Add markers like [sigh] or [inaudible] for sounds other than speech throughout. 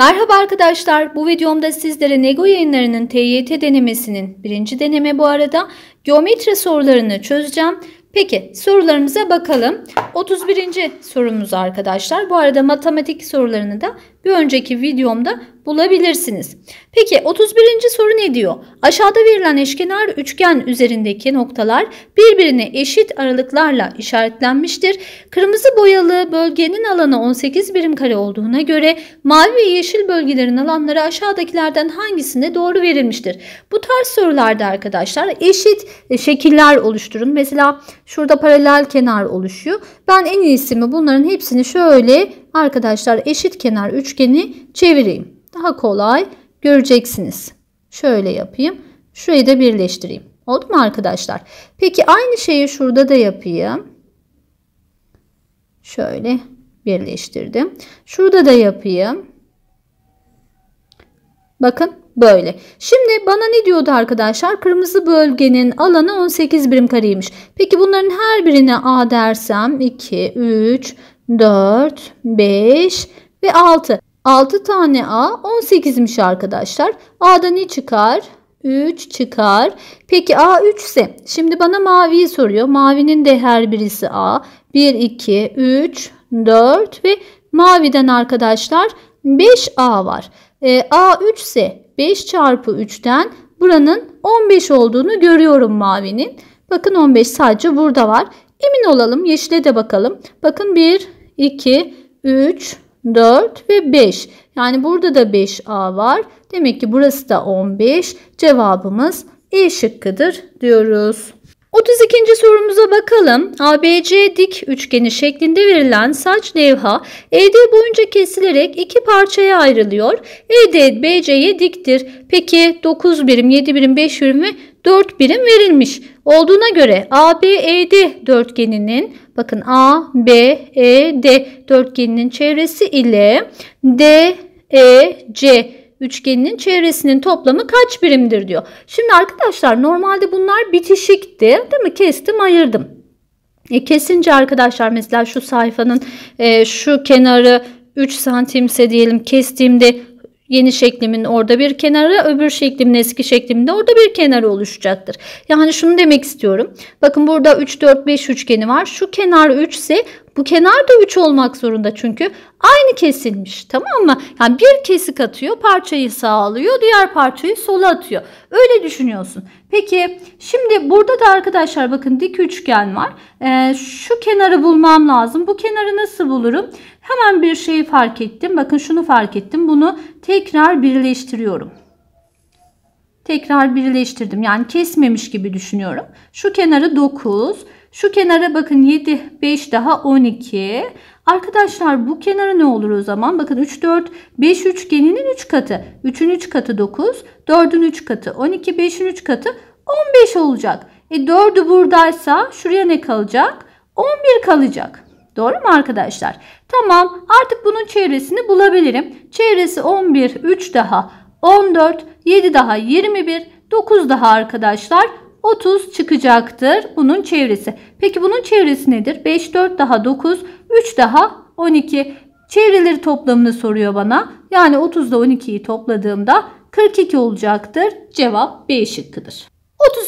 Merhaba arkadaşlar, bu videomda sizlere Nego yayınlarının TYT denemesinin birinci deneme bu arada geometri sorularını çözeceğim. Peki sorularımıza bakalım. 31. sorumuz arkadaşlar. Bu arada matematik sorularını da bir önceki videomda bulabilirsiniz. Peki 31. soru ne diyor? Aşağıda verilen eşkenar üçgen üzerindeki noktalar birbirine eşit aralıklarla işaretlenmiştir. Kırmızı boyalı bölgenin alanı 18 birim kare olduğuna göre mavi ve yeşil bölgelerin alanları aşağıdakilerden hangisinde doğru verilmiştir? Bu tarz sorularda arkadaşlar eşit e, şekiller oluşturun. Mesela şurada paralel kenar oluşuyor. Ben en iyisi mi bunların hepsini şöyle arkadaşlar eşit kenar üçgeni çevireyim. Daha kolay göreceksiniz. Şöyle yapayım. Şurayı da birleştireyim. Oldu mu arkadaşlar? Peki aynı şeyi şurada da yapayım. Şöyle birleştirdim. Şurada da yapayım. Bakın böyle. Şimdi bana ne diyordu arkadaşlar? Kırmızı bölgenin alanı 18 birim kareymiş. Peki bunların her birine A dersem 2, 3, 4, 5 ve 6. 6 tane A 18'miş arkadaşlar. A'da ne çıkar? 3 çıkar. Peki A 3 ise şimdi bana maviyi soruyor. Mavinin de her birisi A. 1, 2, 3, 4 ve maviden arkadaşlar 5A var. E, A 3 ise 5 çarpı 3'ten buranın 15 olduğunu görüyorum mavinin. Bakın 15 sadece burada var. Emin olalım yeşile de bakalım. Bakın 1, 2, 3, 4 ve 5. Yani burada da 5A var. Demek ki burası da 15. Cevabımız E şıkkıdır diyoruz. 32. sorumuza bakalım. ABC dik üçgeni şeklinde verilen saç levha ED boyunca kesilerek iki parçaya ayrılıyor. ED BC'ye diktir. Peki 9 birim, 7 birim, 5 birim ve 4 birim verilmiş. Olduğuna göre ABED dörtgeninin bakın ABED dörtgeninin çevresi ile DEC üçgeninin çevresinin toplamı kaç birimdir diyor. Şimdi arkadaşlar normalde bunlar bitişikti değil mi? Kestim ayırdım. E, kesince arkadaşlar mesela şu sayfanın e, şu kenarı 3 santimse diyelim kestiğimde yeni şeklimin orada bir kenarı, öbür şeklimin eski şeklimde orada bir kenarı oluşacaktır. Yani şunu demek istiyorum. Bakın burada 3 4 5 üçgeni var. Şu kenar 3 ise bu kenar da 3 olmak zorunda çünkü aynı kesilmiş tamam mı? Yani bir kesik atıyor parçayı sağa alıyor diğer parçayı sola atıyor. Öyle düşünüyorsun. Peki şimdi burada da arkadaşlar bakın dik üçgen var. Ee, şu kenarı bulmam lazım. Bu kenarı nasıl bulurum? Hemen bir şeyi fark ettim. Bakın şunu fark ettim. Bunu tekrar birleştiriyorum tekrar birleştirdim. Yani kesmemiş gibi düşünüyorum. Şu kenarı 9, şu kenara bakın 7, 5 daha 12. Arkadaşlar bu kenara ne olur o zaman? Bakın 3, 4, 5 üçgeninin 3 katı. 3'ün 3 katı 9, 4'ün 3 katı 12, 5'in 3 katı 15 olacak. E 4'ü buradaysa şuraya ne kalacak? 11 kalacak. Doğru mu arkadaşlar? Tamam artık bunun çevresini bulabilirim. Çevresi 11, 3 daha 14, 7 daha 21, 9 daha arkadaşlar 30 çıkacaktır bunun çevresi. Peki bunun çevresi nedir? 5, 4 daha 9, 3 daha 12. Çevreleri toplamını soruyor bana. Yani 30 ile 12'yi topladığımda 42 olacaktır. Cevap B şıkkıdır.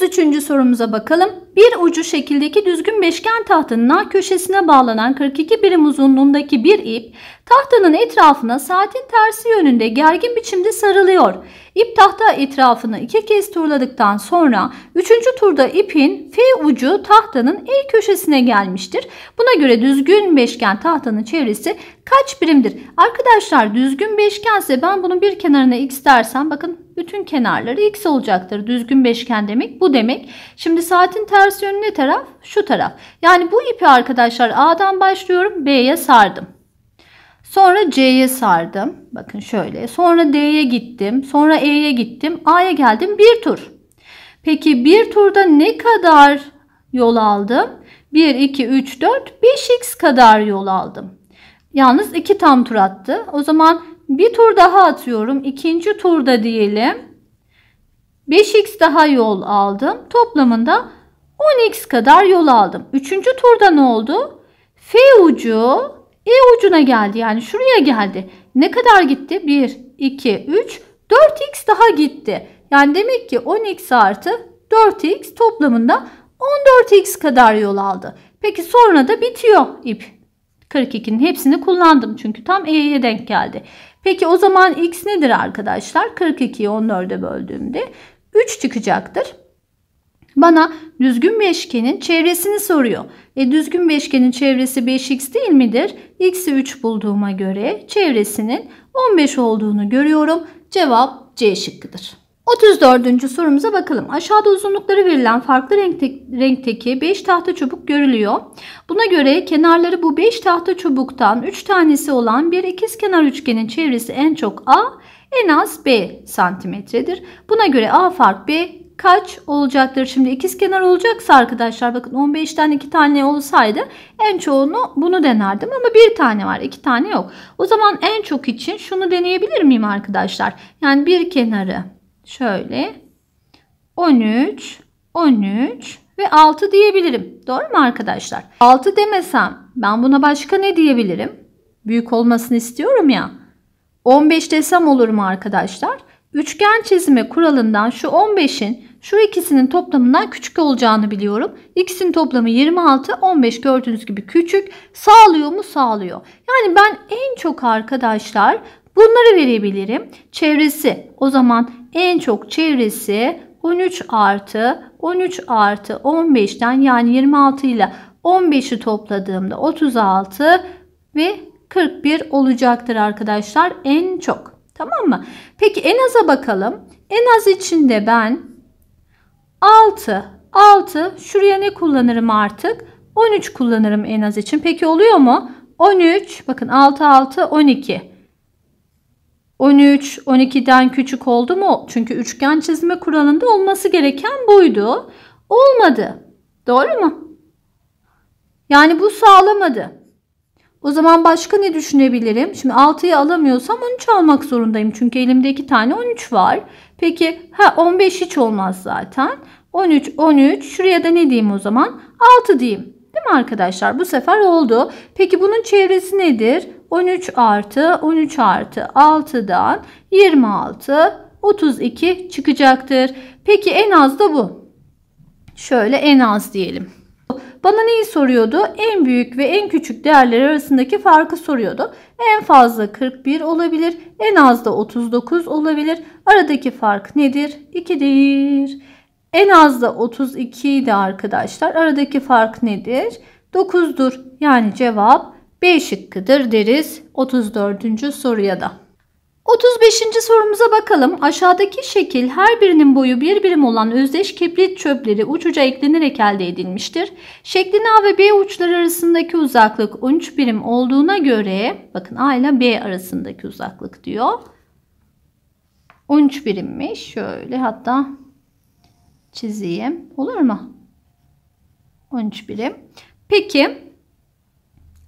33. sorumuza bakalım. Bir ucu şekildeki düzgün beşgen tahtının A köşesine bağlanan 42 birim uzunluğundaki bir ip tahtanın etrafına saatin tersi yönünde gergin biçimde sarılıyor. İp tahta etrafını iki kez turladıktan sonra üçüncü turda ipin F ucu tahtanın E köşesine gelmiştir. Buna göre düzgün beşgen tahtanın çevresi kaç birimdir? Arkadaşlar düzgün beşgense ben bunun bir kenarına x dersem bakın bütün kenarları x olacaktır. Düzgün beşgen demek bu demek. Şimdi saatin ters yönü ne taraf? Şu taraf. Yani bu ipi arkadaşlar A'dan başlıyorum B'ye sardım. Sonra C'ye sardım. Bakın şöyle. Sonra D'ye gittim. Sonra E'ye gittim. A'ya geldim. Bir tur. Peki bir turda ne kadar yol aldım? 1, 2, 3, 4, 5x kadar yol aldım. Yalnız iki tam tur attı. O zaman bir tur daha atıyorum. İkinci turda diyelim. 5x daha yol aldım. Toplamında 10x kadar yol aldım. Üçüncü turda ne oldu? F ucu e ucuna geldi yani şuraya geldi. Ne kadar gitti? 1, 2, 3, 4x daha gitti. Yani demek ki 10x artı 4x toplamında 14x kadar yol aldı. Peki sonra da bitiyor ip. 42'nin hepsini kullandım çünkü tam E'ye denk geldi. Peki o zaman x nedir arkadaşlar? 42'yi 14'e böldüğümde 3 çıkacaktır. Bana düzgün beşgenin çevresini soruyor. E, düzgün beşgenin çevresi 5x değil midir? x'i 3 bulduğuma göre çevresinin 15 olduğunu görüyorum. Cevap C şıkkıdır. 34. sorumuza bakalım. Aşağıda uzunlukları verilen farklı renkteki 5 tahta çubuk görülüyor. Buna göre kenarları bu 5 tahta çubuktan 3 tanesi olan bir ikizkenar üçgenin çevresi en çok A, en az B santimetredir. Buna göre A fark B kaç olacaktır? Şimdi ikiz kenar olacaksa arkadaşlar bakın 15'ten 2 tane olsaydı en çoğunu bunu denerdim ama bir tane var iki tane yok. O zaman en çok için şunu deneyebilir miyim arkadaşlar? Yani bir kenarı şöyle 13 13 ve 6 diyebilirim. Doğru mu arkadaşlar? 6 demesem ben buna başka ne diyebilirim? Büyük olmasını istiyorum ya. 15 desem olur mu arkadaşlar? Üçgen çizimi kuralından şu 15'in şu ikisinin toplamından küçük olacağını biliyorum. İkisinin toplamı 26, 15 gördüğünüz gibi küçük. Sağlıyor mu? Sağlıyor. Yani ben en çok arkadaşlar bunları verebilirim. Çevresi o zaman en çok çevresi 13 artı 13 artı 15'ten yani 26 ile 15'i topladığımda 36 ve 41 olacaktır arkadaşlar en çok. Tamam mı? Peki en aza bakalım. En az içinde ben 6, 6 şuraya ne kullanırım artık? 13 kullanırım en az için. Peki oluyor mu? 13 bakın 6, 6, 12. 13, 12'den küçük oldu mu? Çünkü üçgen çizme kuralında olması gereken buydu. Olmadı. Doğru mu? Yani bu sağlamadı. O zaman başka ne düşünebilirim? Şimdi 6'yı alamıyorsam 13 almak zorundayım. Çünkü elimde 2 tane 13 var. Peki ha 15 hiç olmaz zaten. 13, 13. Şuraya da ne diyeyim o zaman? 6 diyeyim. Değil mi arkadaşlar? Bu sefer oldu. Peki bunun çevresi nedir? 13 artı 13 artı 6'dan 26, 32 çıkacaktır. Peki en az da bu. Şöyle en az diyelim. Bana neyi soruyordu? En büyük ve en küçük değerler arasındaki farkı soruyordu. En fazla 41 olabilir. En az da 39 olabilir. Aradaki fark nedir? 2'dir. En az da 32 idi arkadaşlar. Aradaki fark nedir? 9'dur. Yani cevap B şıkkıdır deriz 34. soruya da. 35. sorumuza bakalım. Aşağıdaki şekil her birinin boyu bir birim olan özdeş kibrit çöpleri uç uca eklenerek elde edilmiştir. Şeklin A ve B uçları arasındaki uzaklık 13 birim olduğuna göre bakın A ile B arasındaki uzaklık diyor. 13 birimmiş. Şöyle hatta çizeyim. Olur mu? 13 birim. Peki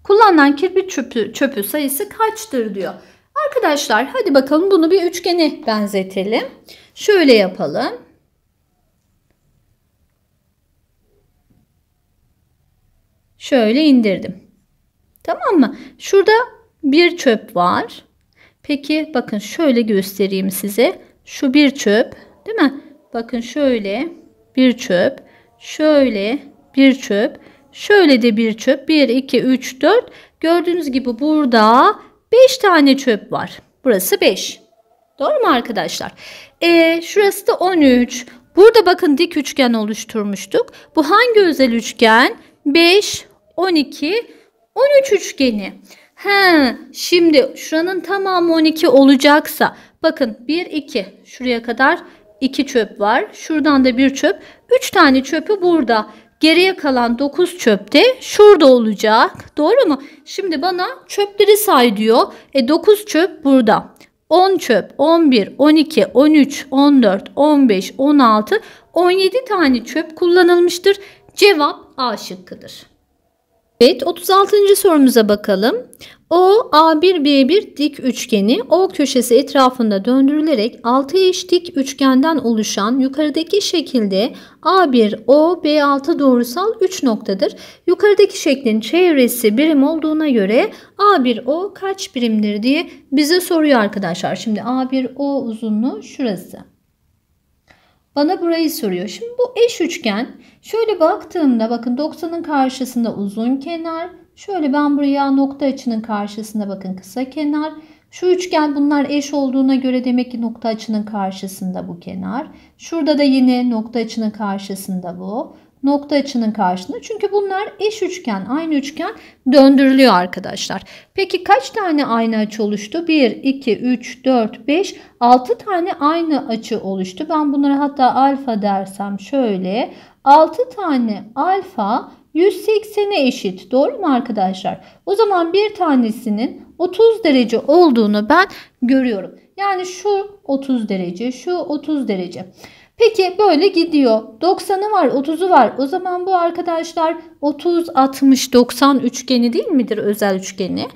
kullanılan kibrit çöpü, çöpü sayısı kaçtır diyor. Arkadaşlar hadi bakalım bunu bir üçgene benzetelim. Şöyle yapalım. Şöyle indirdim. Tamam mı? Şurada bir çöp var. Peki bakın şöyle göstereyim size. Şu bir çöp değil mi? Bakın şöyle bir çöp. Şöyle bir çöp. Şöyle de bir çöp. 1, 2, 3, 4. Gördüğünüz gibi burada 5 tane çöp var. Burası 5. Doğru mu arkadaşlar? E, şurası da 13. Burada bakın dik üçgen oluşturmuştuk. Bu hangi özel üçgen? 5, 12, 13 üçgeni. He, şimdi şuranın tamamı 12 olacaksa bakın 1 2 şuraya kadar 2 çöp var. Şuradan da bir çöp. 3 tane çöpü burada. Geriye kalan 9 çöp de şurada olacak. Doğru mu? Şimdi bana çöpleri say diyor. E 9 çöp burada. 10 çöp, 11, 12, 13, 14, 15, 16, 17 tane çöp kullanılmıştır. Cevap A şıkkıdır. Evet 36. sorumuza bakalım. O A1B1 dik üçgeni O köşesi etrafında döndürülerek 6 eş dik üçgenden oluşan yukarıdaki şekilde A1 O B6 doğrusal 3 noktadır. Yukarıdaki şeklin çevresi birim olduğuna göre A1 O kaç birimdir diye bize soruyor arkadaşlar. Şimdi A1 O uzunluğu şurası. Bana burayı soruyor. Şimdi bu eş üçgen şöyle baktığımda bakın 90'ın karşısında uzun kenar Şöyle ben buraya nokta açının karşısında bakın kısa kenar. Şu üçgen bunlar eş olduğuna göre demek ki nokta açının karşısında bu kenar. Şurada da yine nokta açının karşısında bu. Nokta açının karşısında. Çünkü bunlar eş üçgen, aynı üçgen döndürülüyor arkadaşlar. Peki kaç tane aynı açı oluştu? 1, 2, 3, 4, 5, 6 tane aynı açı oluştu. Ben bunlara hatta alfa dersem şöyle. 6 tane alfa 180'e eşit. Doğru mu arkadaşlar? O zaman bir tanesinin 30 derece olduğunu ben görüyorum. Yani şu 30 derece, şu 30 derece. Peki böyle gidiyor. 90'ı var, 30'u var. O zaman bu arkadaşlar 30, 60, 90 üçgeni değil midir özel üçgeni?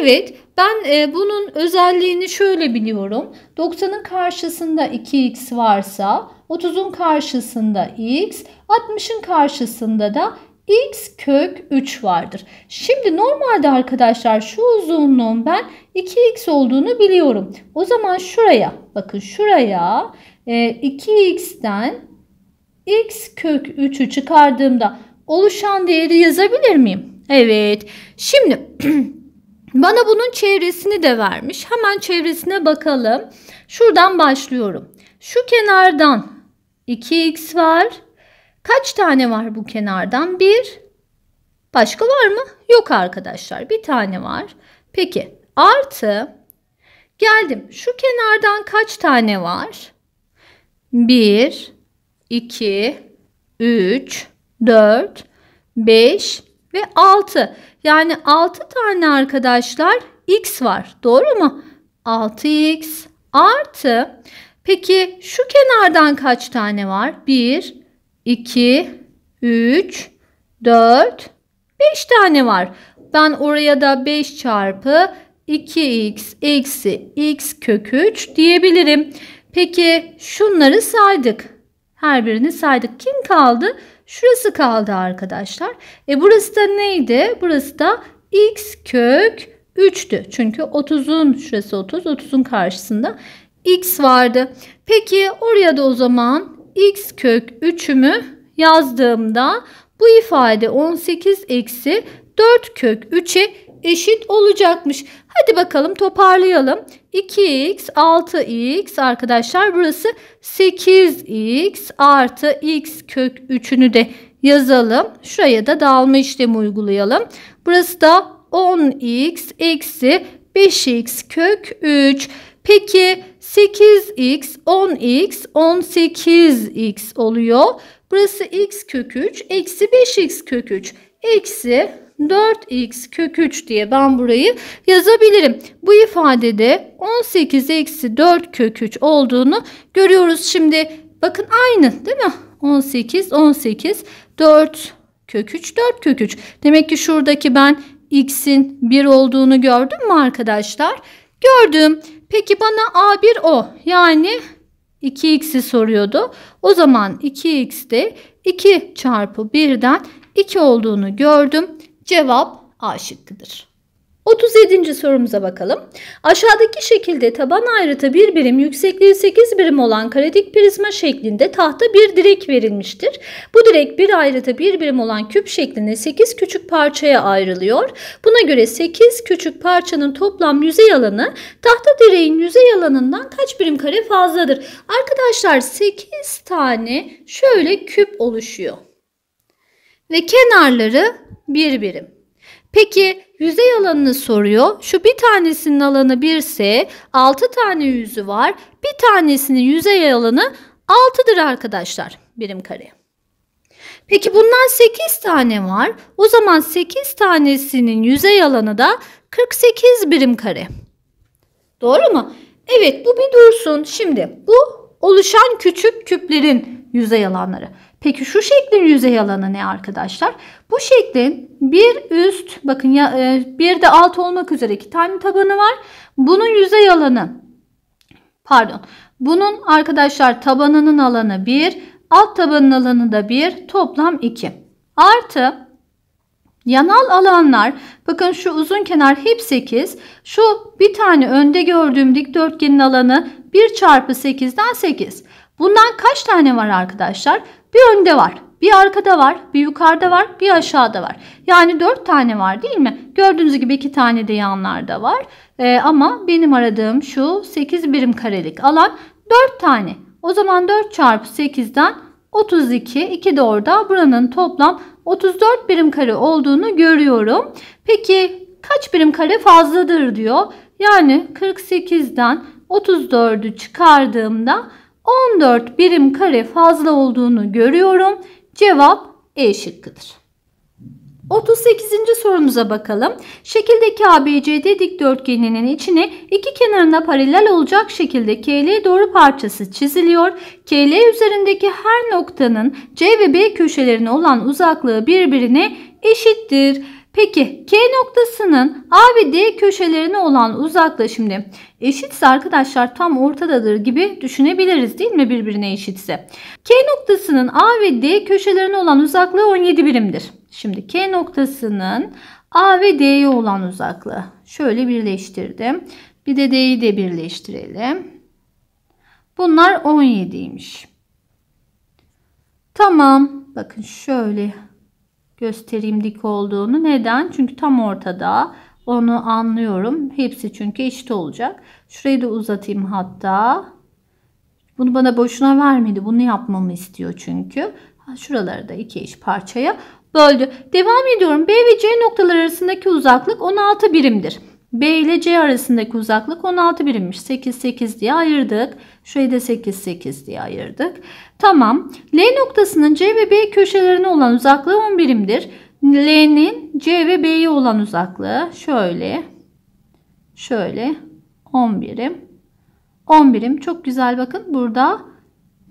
Evet ben e, bunun özelliğini şöyle biliyorum. 90'ın karşısında 2x varsa 30'un karşısında x, 60'ın karşısında da x kök 3 vardır. Şimdi normalde arkadaşlar şu uzunluğun ben 2x olduğunu biliyorum. O zaman şuraya bakın şuraya 2x'ten e, x kök 3'ü çıkardığımda oluşan değeri yazabilir miyim? Evet. Şimdi [clears throat] bana bunun çevresini de vermiş. Hemen çevresine bakalım. Şuradan başlıyorum. Şu kenardan 2x var. Kaç tane var bu kenardan? Bir. Başka var mı? Yok arkadaşlar. Bir tane var. Peki artı geldim. Şu kenardan kaç tane var? Bir, iki, üç, dört, beş ve altı. Yani altı tane arkadaşlar x var. Doğru mu? 6x artı. Peki şu kenardan kaç tane var? 1, 2, 3, 4, 5 tane var. Ben oraya da 5 çarpı 2x eksi x kök 3 diyebilirim. Peki şunları saydık. Her birini saydık. Kim kaldı? Şurası kaldı arkadaşlar. E burası da neydi? Burası da x kök 3'tü. Çünkü 30'un şurası 30, 30'un karşısında x vardı. Peki oraya da o zaman x kök 3'ümü yazdığımda bu ifade 18 eksi 4 kök 3'e eşit olacakmış. Hadi bakalım toparlayalım. 2x 6x arkadaşlar burası 8x artı x kök 3'ünü de yazalım. Şuraya da dağılma işlemi uygulayalım. Burası da 10x eksi 5x kök 3. Peki 8x, 10x, 18x oluyor. Burası x kök 3, eksi 5x kök 3, eksi 4x kök 3 diye ben burayı yazabilirim. Bu ifadede 18 eksi 4 kök 3 olduğunu görüyoruz. Şimdi bakın aynı değil mi? 18, 18, 4 kök 3, 4 kök 3. Demek ki şuradaki ben x'in 1 olduğunu gördüm mü arkadaşlar? Gördüm. Peki bana A1O yani 2x'i soruyordu. O zaman 2x de 2 çarpı 1'den 2 olduğunu gördüm. Cevap A şıkkıdır. 37. sorumuza bakalım. Aşağıdaki şekilde taban ayrıtı bir birim yüksekliği 8 birim olan karedik prizma şeklinde tahta bir direk verilmiştir. Bu direk bir ayrıtı bir birim olan küp şeklinde 8 küçük parçaya ayrılıyor. Buna göre 8 küçük parçanın toplam yüzey alanı tahta direğin yüzey alanından kaç birim kare fazladır? Arkadaşlar 8 tane şöyle küp oluşuyor. Ve kenarları bir birim. Peki yüzey alanını soruyor. Şu bir tanesinin alanı 1 ise 6 tane yüzü var. Bir tanesinin yüzey alanı 6'dır arkadaşlar birim kare. Peki bundan 8 tane var. O zaman 8 tanesinin yüzey alanı da 48 birim kare. Doğru mu? Evet bu bir dursun. Şimdi bu oluşan küçük küplerin yüzey alanları. Peki şu şeklin yüzey alanı ne arkadaşlar? Bu şeklin bir üst bakın ya, e, bir de alt olmak üzere iki tane tabanı var. Bunun yüzey alanı pardon bunun arkadaşlar tabanının alanı 1 alt tabanın alanı da 1 toplam 2 artı yanal alanlar bakın şu uzun kenar hep 8 şu bir tane önde gördüğüm dikdörtgenin alanı 1 çarpı 8'den 8 bundan kaç tane var arkadaşlar bir önde var, bir arkada var, bir yukarıda var, bir aşağıda var. Yani 4 tane var değil mi? Gördüğünüz gibi 2 tane de yanlarda var. Ee, ama benim aradığım şu 8 birim karelik alan 4 tane. O zaman 4 çarpı 8'den 32, 2 de orada. Buranın toplam 34 birim kare olduğunu görüyorum. Peki kaç birim kare fazladır diyor. Yani 48'den 34'ü çıkardığımda 14 birim kare fazla olduğunu görüyorum. Cevap E şıkkıdır. 38. sorumuza bakalım. Şekildeki ABCD dikdörtgeninin içine iki kenarına paralel olacak şekilde KL doğru parçası çiziliyor. KL üzerindeki her noktanın C ve B köşelerine olan uzaklığı birbirine eşittir. Peki K noktasının A ve D köşelerine olan uzaklığı şimdi eşitse arkadaşlar tam ortadadır gibi düşünebiliriz değil mi birbirine eşitse? K noktasının A ve D köşelerine olan uzaklığı 17 birimdir. Şimdi K noktasının A ve D'ye olan uzaklığı. Şöyle birleştirdim. Bir de D'yi de birleştirelim. Bunlar 17'ymiş. Tamam. Bakın şöyle göstereyim dik olduğunu. Neden? Çünkü tam ortada. Onu anlıyorum. Hepsi çünkü eşit olacak. Şurayı da uzatayım hatta. Bunu bana boşuna vermedi. Bunu yapmamı istiyor çünkü. Şuraları da iki eş parçaya böldü. Devam ediyorum. B ve C noktalar arasındaki uzaklık 16 birimdir. B ile C arasındaki uzaklık 16 birimmiş. 8 8 diye ayırdık. Şurayı da 8 8 diye ayırdık. Tamam. L noktasının C ve B köşelerine olan uzaklığı 10 birimdir. L'nin C ve B'ye olan uzaklığı şöyle. Şöyle 10 birim. 10 birim. Çok güzel bakın burada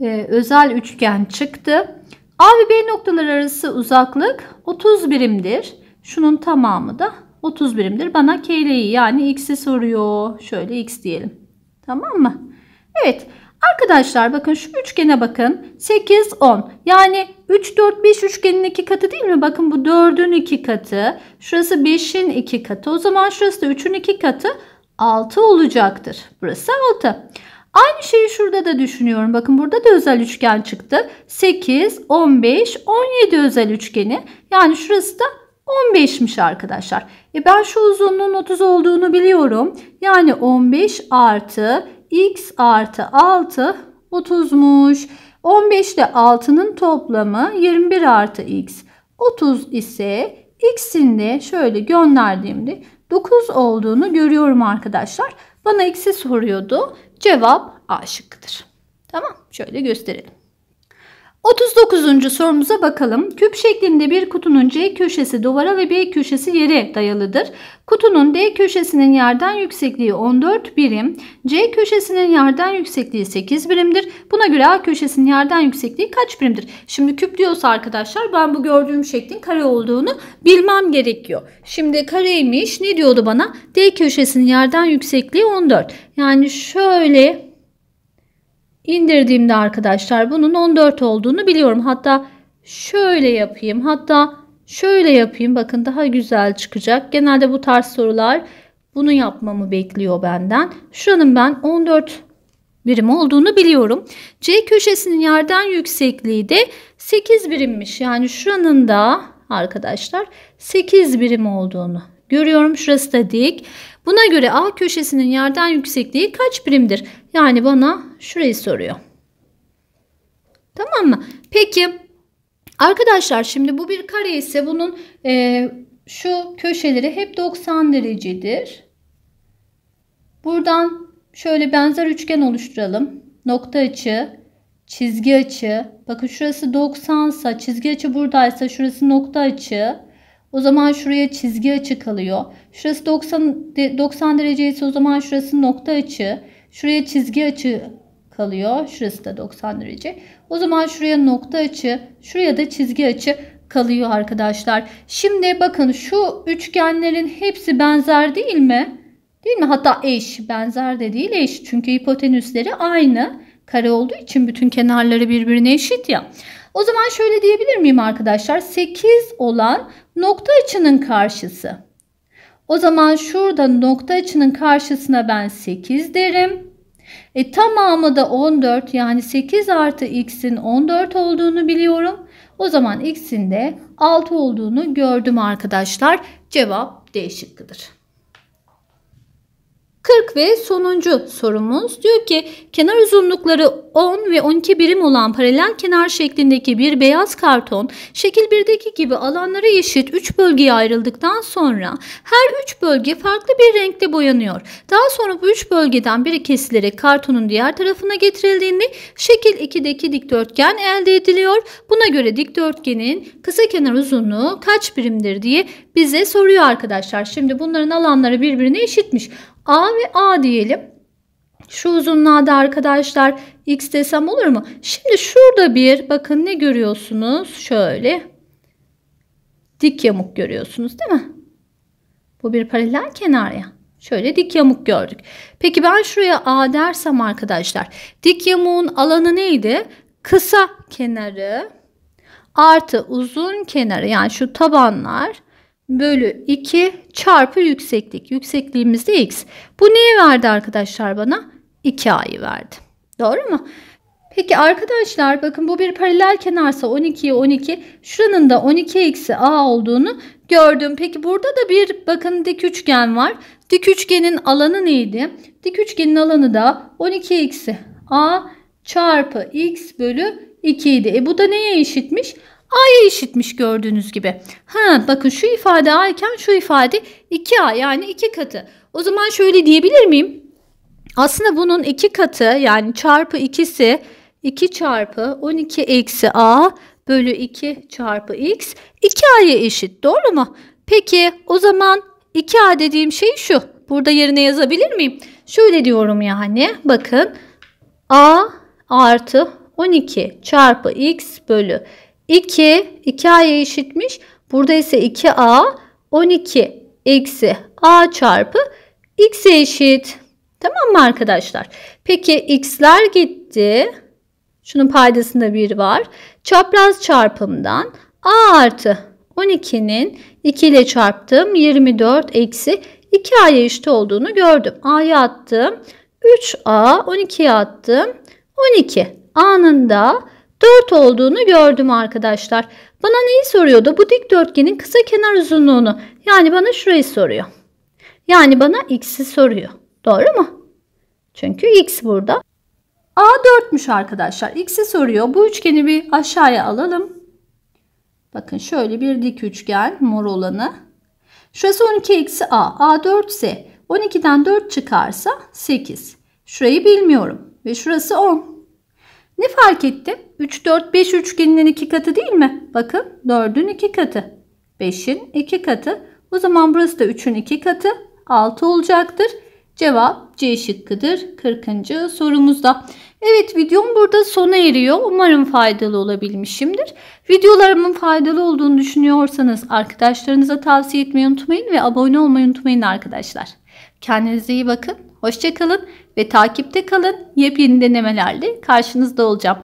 e, özel üçgen çıktı. A ve B noktaları arası uzaklık 30 birimdir. Şunun tamamı da 30 birimdir. Bana KL'yi yani x'i soruyor. Şöyle x diyelim. Tamam mı? Evet. Arkadaşlar bakın şu üçgene bakın. 8, 10. Yani 3, 4, 5 üçgenin iki katı değil mi? Bakın bu 4'ün iki katı. Şurası 5'in iki katı. O zaman şurası da 3'ün iki katı. 6 olacaktır. Burası 6. Aynı şeyi şurada da düşünüyorum. Bakın burada da özel üçgen çıktı. 8, 15, 17 özel üçgeni. Yani şurası da 15'miş arkadaşlar. E ben şu uzunluğun 30 olduğunu biliyorum. Yani 15 artı x artı 6 30'muş. 15 ile 6'nın toplamı 21 artı x. 30 ise x'in de şöyle gönderdiğimde 9 olduğunu görüyorum arkadaşlar. Bana x'i soruyordu. Cevap A şıkkıdır. Tamam şöyle gösterelim. 39. sorumuza bakalım. Küp şeklinde bir kutunun C köşesi duvara ve B köşesi yere dayalıdır. Kutunun D köşesinin yerden yüksekliği 14 birim, C köşesinin yerden yüksekliği 8 birimdir. Buna göre A köşesinin yerden yüksekliği kaç birimdir? Şimdi küp diyorsa arkadaşlar ben bu gördüğüm şeklin kare olduğunu bilmem gerekiyor. Şimdi kareymiş ne diyordu bana? D köşesinin yerden yüksekliği 14. Yani şöyle İndirdiğimde arkadaşlar bunun 14 olduğunu biliyorum. Hatta şöyle yapayım. Hatta şöyle yapayım. Bakın daha güzel çıkacak. Genelde bu tarz sorular bunu yapmamı bekliyor benden. Şuranın ben 14 birim olduğunu biliyorum. C köşesinin yerden yüksekliği de 8 birimmiş. Yani şuranın da arkadaşlar 8 birim olduğunu görüyorum. Şurası da dik. Buna göre A köşesinin yerden yüksekliği kaç birimdir? Yani bana şurayı soruyor. Tamam mı? Peki arkadaşlar şimdi bu bir kare ise bunun e, şu köşeleri hep 90 derecedir. Buradan şöyle benzer üçgen oluşturalım. Nokta açı, çizgi açı. Bakın şurası 90 sa çizgi açı buradaysa şurası nokta açı. O zaman şuraya çizgi açı kalıyor. Şurası 90, 90 derece ise o zaman şurası nokta açı. Şuraya çizgi açı kalıyor. Şurası da 90 derece. O zaman şuraya nokta açı, şuraya da çizgi açı kalıyor arkadaşlar. Şimdi bakın şu üçgenlerin hepsi benzer değil mi? Değil mi? Hatta eş. Benzer de değil eş. Çünkü hipotenüsleri aynı. Kare olduğu için bütün kenarları birbirine eşit ya. O zaman şöyle diyebilir miyim arkadaşlar? 8 olan nokta açının karşısı. O zaman şurada nokta açının karşısına ben 8 derim. E, tamamı da 14 yani 8 artı x'in 14 olduğunu biliyorum. O zaman x'in de 6 olduğunu gördüm arkadaşlar. Cevap D şıkkıdır. 40 ve sonuncu sorumuz diyor ki kenar uzunlukları 10 ve 12 birim olan paralel kenar şeklindeki bir beyaz karton şekil 1'deki gibi alanlara eşit 3 bölgeye ayrıldıktan sonra her 3 bölge farklı bir renkte boyanıyor. Daha sonra bu 3 bölgeden biri kesilerek kartonun diğer tarafına getirildiğinde şekil 2'deki dikdörtgen elde ediliyor. Buna göre dikdörtgenin kısa kenar uzunluğu kaç birimdir diye bize soruyor arkadaşlar. Şimdi bunların alanları birbirine eşitmiş. A ve A diyelim. Şu uzunluğa da arkadaşlar x desem olur mu? Şimdi şurada bir bakın ne görüyorsunuz? Şöyle dik yamuk görüyorsunuz değil mi? Bu bir paralel kenar ya. Şöyle dik yamuk gördük. Peki ben şuraya A dersem arkadaşlar dik yamuğun alanı neydi? Kısa kenarı artı uzun kenarı yani şu tabanlar bölü 2 çarpı yükseklik. Yüksekliğimiz de x. Bu neyi verdi arkadaşlar bana? 2a'yı verdi. Doğru mu? Peki arkadaşlar bakın bu bir paralel kenarsa 12'ye 12 şuranın da 12 eksi a olduğunu gördüm. Peki burada da bir bakın dik üçgen var. Dik üçgenin alanı neydi? Dik üçgenin alanı da 12 eksi a çarpı x bölü 2 idi. E bu da neye eşitmiş? A'ya eşitmiş gördüğünüz gibi. Ha, bakın şu ifade A iken şu ifade 2A yani 2 katı. O zaman şöyle diyebilir miyim? Aslında bunun 2 katı yani çarpı ikisi 2 çarpı 12 eksi A bölü 2 çarpı X 2A'ya eşit doğru mu? Peki o zaman 2A dediğim şey şu. Burada yerine yazabilir miyim? Şöyle diyorum yani bakın A artı 12 çarpı X bölü 2, 2A'ya eşitmiş. Burada ise 2A 12 eksi A çarpı X'e eşit. Tamam mı arkadaşlar? Peki X'ler gitti. Şunun paydasında 1 var. Çapraz çarpımdan A artı 12'nin 2 ile çarptığım 24 eksi 2A'ya eşit olduğunu gördüm. A'ya attım. 3A 12'ye attım. 12. A'nın da 4 olduğunu gördüm arkadaşlar. Bana neyi soruyordu? Bu dikdörtgenin kısa kenar uzunluğunu. Yani bana şurayı soruyor. Yani bana x'i soruyor. Doğru mu? Çünkü x burada. A 4'müş arkadaşlar. X'i soruyor. Bu üçgeni bir aşağıya alalım. Bakın şöyle bir dik üçgen mor olanı. Şurası 12 eksi A. A 4 ise 12'den 4 çıkarsa 8. Şurayı bilmiyorum. Ve şurası 10. Ne fark ettim? 3, 4, 5 üçgeninin iki katı değil mi? Bakın 4'ün iki katı. 5'in iki katı. O zaman burası da 3'ün iki katı. 6 olacaktır. Cevap C şıkkıdır. 40. sorumuzda. Evet videom burada sona eriyor. Umarım faydalı olabilmişimdir. Videolarımın faydalı olduğunu düşünüyorsanız arkadaşlarınıza tavsiye etmeyi unutmayın ve abone olmayı unutmayın arkadaşlar. Kendinize iyi bakın, hoşçakalın ve takipte kalın. Yepyeni denemelerle karşınızda olacağım.